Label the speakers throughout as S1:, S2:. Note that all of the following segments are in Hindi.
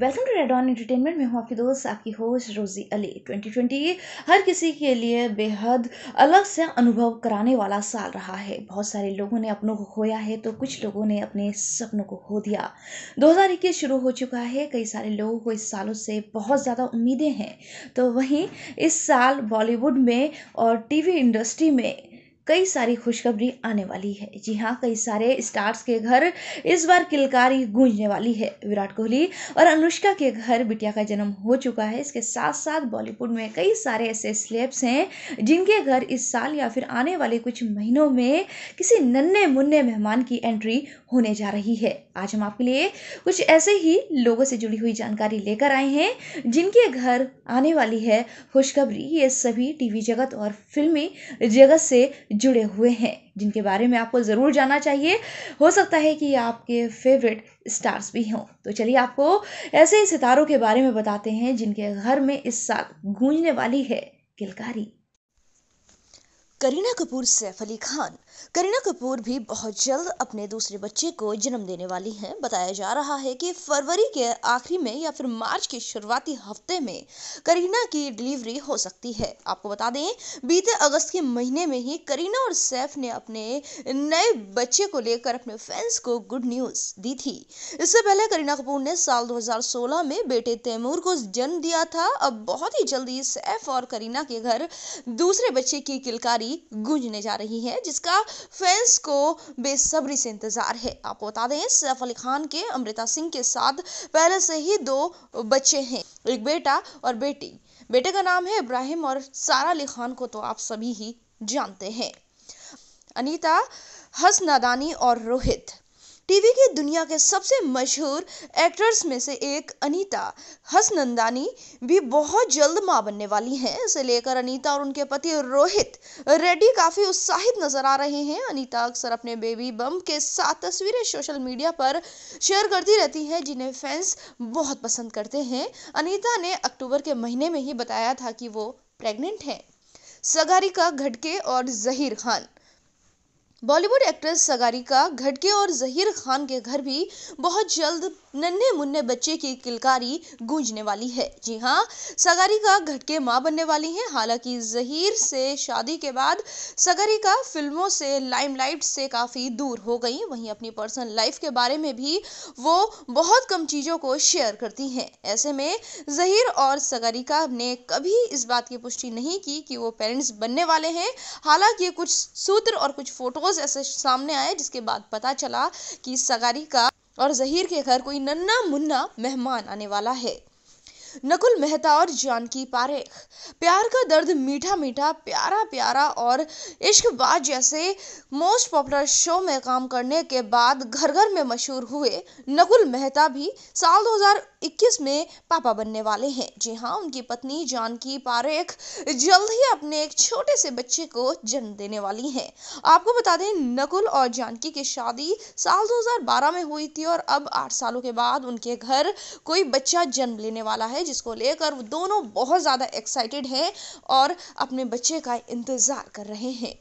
S1: welcome to Red On Entertainment में हूँ आपकी दोस्त आपकी होस्ट रोजी अली 2020 हर किसी के लिए बेहद अलग से अनुभव कराने वाला साल रहा है बहुत सारे लोगों ने अपनों को खोया है तो कुछ लोगों ने अपने सपनों को खो दिया 2021 शुरू हो चुका है कई सारे लोगों को इस सालों से बहुत ज़्यादा उम्मीदें हैं तो वहीं इस साल बॉलीवुड में और टी इंडस्ट्री में कई सारी खुशखबरी आने वाली है जी हाँ कई सारे स्टार्स के घर इस बार किलकारी गूंजने वाली है विराट कोहली और अनुष्का के घर बिटिया का जन्म हो चुका है इसके साथ साथ बॉलीवुड में कई सारे ऐसे स्लेब्स हैं जिनके घर इस साल या फिर आने वाले कुछ महीनों में किसी नन्हे मुन्ने मेहमान की एंट्री होने जा रही है आज हम आपके लिए कुछ ऐसे ही लोगों से जुड़ी हुई जानकारी लेकर आए हैं जिनके घर आने वाली है खुशखबरी ये सभी टीवी जगत और फिल्मी जगत से जुड़े हुए हैं जिनके बारे में आपको ज़रूर जाना चाहिए हो सकता है कि आपके फेवरेट स्टार्स भी हों तो चलिए आपको ऐसे ही सितारों के बारे में बताते हैं जिनके घर में इस साल गूंजने वाली है किलकारी करीना कपूर सैफ अली खान करीना कपूर भी बहुत जल्द अपने दूसरे बच्चे को जन्म देने वाली हैं बताया जा रहा है कि फरवरी के आखिरी में या फिर मार्च के शुरुआती हफ्ते में करीना की डिलीवरी हो सकती है आपको बता दें बीते अगस्त के महीने में ही करीना और सैफ ने अपने नए बच्चे को लेकर अपने फैंस को गुड न्यूज दी थी इससे पहले करीना कपूर ने साल दो में बेटे तैमूर को जन्म दिया था अब बहुत ही जल्दी सैफ और करीना के घर दूसरे बच्चे की किलकारी गूंजने जा रही है जिसका फैंस को बेसब्री से इंतजार है आपको बता दें सैफ अली खान के अमृता सिंह के साथ पहले से ही दो बच्चे हैं एक बेटा और बेटी बेटे का नाम है इब्राहिम और सारा अली खान को तो आप सभी ही जानते हैं अनीता हसनादानी और रोहित टीवी की दुनिया के सबसे मशहूर एक्टर्स में से एक अनीता हसनंदानी भी बहुत जल्द मां बनने वाली हैं इसे लेकर अनीता और उनके पति रोहित रेड्डी काफी उत्साहित नजर आ रहे हैं अनीता अक्सर अपने बेबी बम के साथ तस्वीरें सोशल मीडिया पर शेयर करती रहती हैं जिन्हें फैंस बहुत पसंद करते हैं अनीता ने अक्टूबर के महीने में ही बताया था कि वो प्रेग्नेंट हैं सगारिका घटके और जहीर खान बॉलीवुड एक्ट्रेस सगारिका घटके और जहीर खान के घर भी बहुत जल्द नन्हे मुन्ने बच्चे की किलकारी गूंजने वाली है जी हाँ सगारिका घटके माँ बनने वाली हैं हालांकि जहीर से शादी के बाद का फिल्मों से लाइमलाइट से काफ़ी दूर हो गई वहीं अपनी पर्सनल लाइफ के बारे में भी वो बहुत कम चीज़ों को शेयर करती हैं ऐसे में जहीर और सगारिका ने कभी इस बात की पुष्टि नहीं की कि वो पेरेंट्स बनने वाले हैं हालांकि कुछ सूत्र और कुछ फोटोज़ ऐसे सामने आए जिसके बाद पता चला कि सगारिका और जहीर के घर कोई नन्ना मुन्ना मेहमान आने वाला है नकुल मेहता और जानकी पारेख प्यार का दर्द मीठा मीठा प्यारा प्यारा और बाज जैसे मोस्ट पॉपुलर शो में काम करने के बाद घर घर में मशहूर हुए नकुल मेहता भी साल 2021 में पापा बनने वाले हैं जी हाँ उनकी पत्नी जानकी पारेख जल्द ही अपने एक छोटे से बच्चे को जन्म देने वाली हैं आपको बता दें नकुल और जानकी की शादी साल 2012 में हुई थी और अब आठ सालों के बाद उनके घर कोई बच्चा जन्म लेने वाला है है जिसको लेकर दोनों बहुत ज़्यादा एक्साइटेड हैं और अपने बच्चे का इंतज़ार कर रहे हैं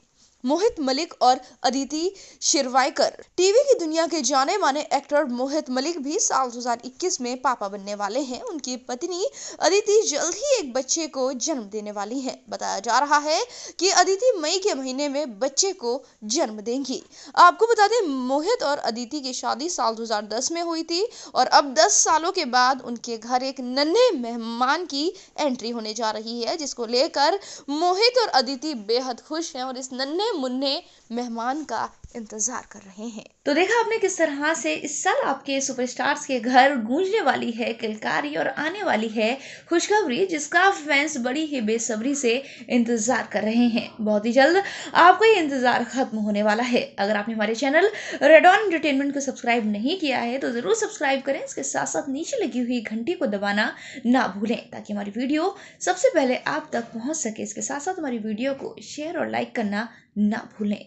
S1: मोहित मलिक और अदिति शिरवाईकर टीवी की दुनिया के जाने माने एक्टर मोहित मलिक भी साल 2021 में पापा बनने वाले हैं उनकी पत्नी अदिति जल्द ही एक बच्चे को जन्म देने वाली हैं बताया जा रहा है कि अदिति मई के महीने में बच्चे को जन्म देंगी आपको बता दें मोहित और अदिति की शादी साल 2010 में हुई थी और अब 10 सालों के बाद उनके घर एक नन्हे मेहमान की एंट्री होने जा रही है जिसको लेकर मोहित और अदिति बेहद खुश हैं और इस नन्हे मुन्ने मेहमान का इंतजार कर रहे हैं तो देखा आपने किस तरह से इस साल आपके सुपरस्टार्स के घर गूंजने वाली है किलकारी और आने वाली है खुशखबरी जिसका फैंस बड़ी ही बेसब्री से इंतजार कर रहे हैं बहुत ही जल्द आपका ये इंतजार खत्म होने वाला है अगर आपने हमारे चैनल रेडॉन एंटरटेनमेंट को सब्सक्राइब नहीं किया है तो जरूर सब्सक्राइब करें इसके साथ साथ नीचे लगी हुई घंटी को दबाना ना भूलें ताकि हमारी वीडियो सबसे पहले आप तक पहुँच सके इसके साथ साथ हमारी वीडियो को शेयर और लाइक करना ना भूलें